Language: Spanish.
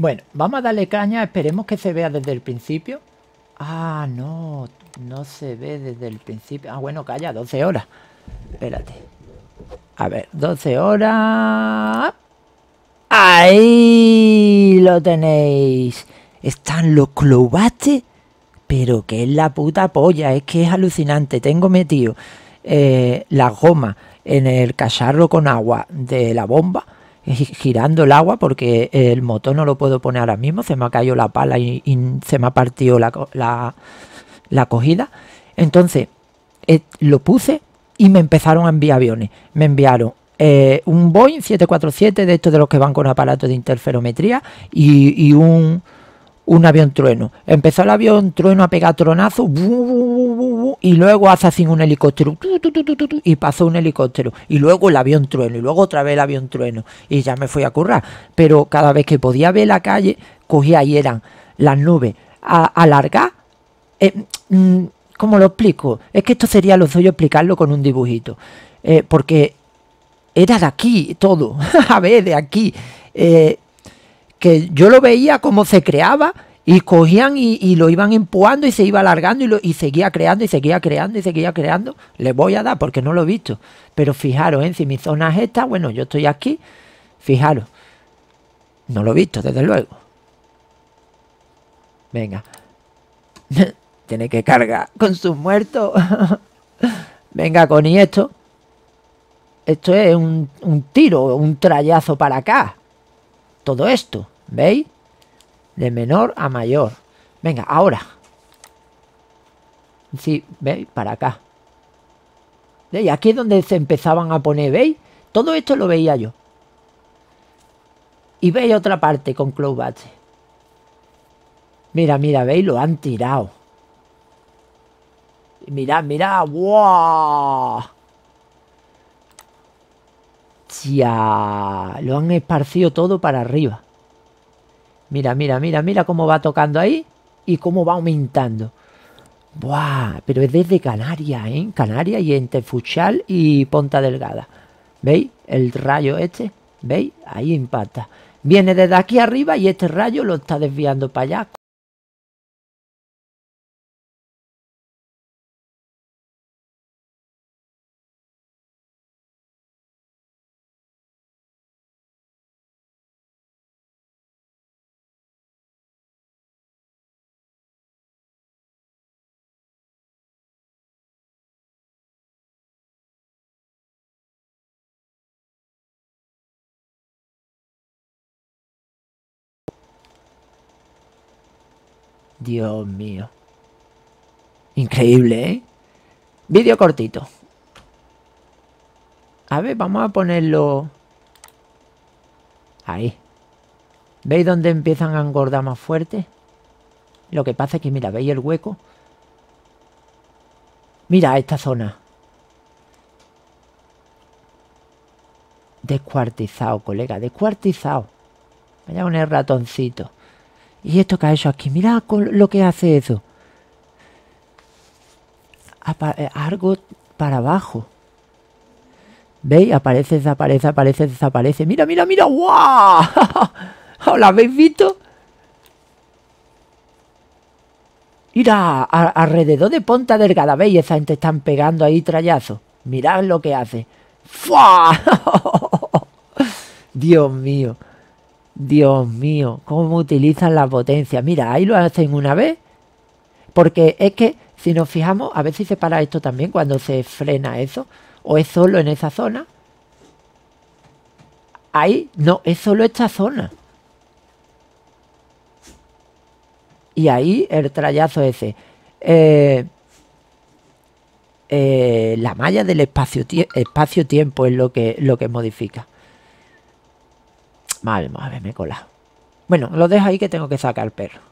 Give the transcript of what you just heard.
Bueno, vamos a darle caña. Esperemos que se vea desde el principio. Ah, no. No se ve desde el principio. Ah, bueno, calla, 12 horas. Espérate. A ver, 12 horas... ¡Ahí lo tenéis! Están los clobates. Pero que es la puta polla. Es que es alucinante. Tengo metido eh, la goma en el cacharro con agua de la bomba eh, girando el agua porque eh, el motor no lo puedo poner ahora mismo, se me ha caído la pala y, se me ha partido la, cogida. Entonces eh, lo puse y me empezaron a enviar aviones. Me enviaron un Boeing 747 de estos de los que van con aparatos de interferometría y un un avión trueno. Empezó el avión trueno a pegar tronazo. y luego hace un helicóptero y pasó un helicóptero y luego el avión trueno y luego otra vez el avión trueno y ya me fui a currar. Pero cada vez que podía ver la calle, cogía y eran las nubes a alargar. Eh, mm, ¿Cómo lo explico? Es que esto sería lo suyo explicarlo con un dibujito. Eh, porque era de aquí todo. a ver, de aquí. Eh, que yo lo veía como se creaba y cogían y, lo iban empujando y se iba alargando y, seguía creando y seguía creando y seguía creando. Les voy a dar porque no lo he visto. Pero fijaros, en si mi zona es esta, bueno, yo estoy aquí. Fijaros. No lo he visto, desde luego. Venga. Tiene que cargar con sus muertos. Venga, con esto. Esto es un, tiro, un trayazo para acá. Todo esto, ¿veis? De menor a mayor. Venga, ahora. Sí, ¿veis? Para acá. ¿Veis? Aquí es donde se empezaban a poner, ¿veis? Todo esto lo veía yo. Y veis otra parte con Cloudbatch. Mira, mira, ¿veis? Lo han tirado. Mira, mirad. ¡Wow! Ya, lo han esparcido todo para arriba. Mira, mira, mira, mira cómo va tocando ahí y cómo va aumentando. ¡Buah! Pero es desde Canarias, ¿eh? Canarias y entre Fuchal y Ponta Delgada. ¿Veis? El rayo este, ¿veis? Ahí impacta. Viene desde aquí arriba y este rayo lo está desviando para allá. Dios mío. Increíble, ¿eh? Vídeo cortito. A ver, vamos a ponerlo... Ahí. ¿Veis dónde empiezan a engordar más fuerte? Lo que pasa es que, mira, ¿veis el hueco? Mira esta zona. Descuartizado, colega, descuartizado. Vaya un ratoncito. Y esto que ha aquí, mira lo que hace eso. Eh, algo para abajo. ¿Veis? Aparece, desaparece, aparece, desaparece. ¡Mira, mira, mira! ¡Guau! ¡Wow! ¿La habéis visto? Mira, alrededor de Ponta Delgada, ¿veis? Esa gente están pegando ahí trayazo. Mirad lo que hace. ¡Fua! Dios mío. Dios mío, cómo utilizan la potencias. Mira, ahí lo hacen una vez. Porque es que, si nos fijamos, a ver si se para esto también cuando se frena eso. O es solo en esa zona. Ahí, no, es solo esta zona. Y ahí el trallazo ese. Eh, eh, la malla del espacio-tiempo es lo que, lo que modifica. Mal, ver, me he Bueno, lo dejo ahí que tengo que sacar el perro.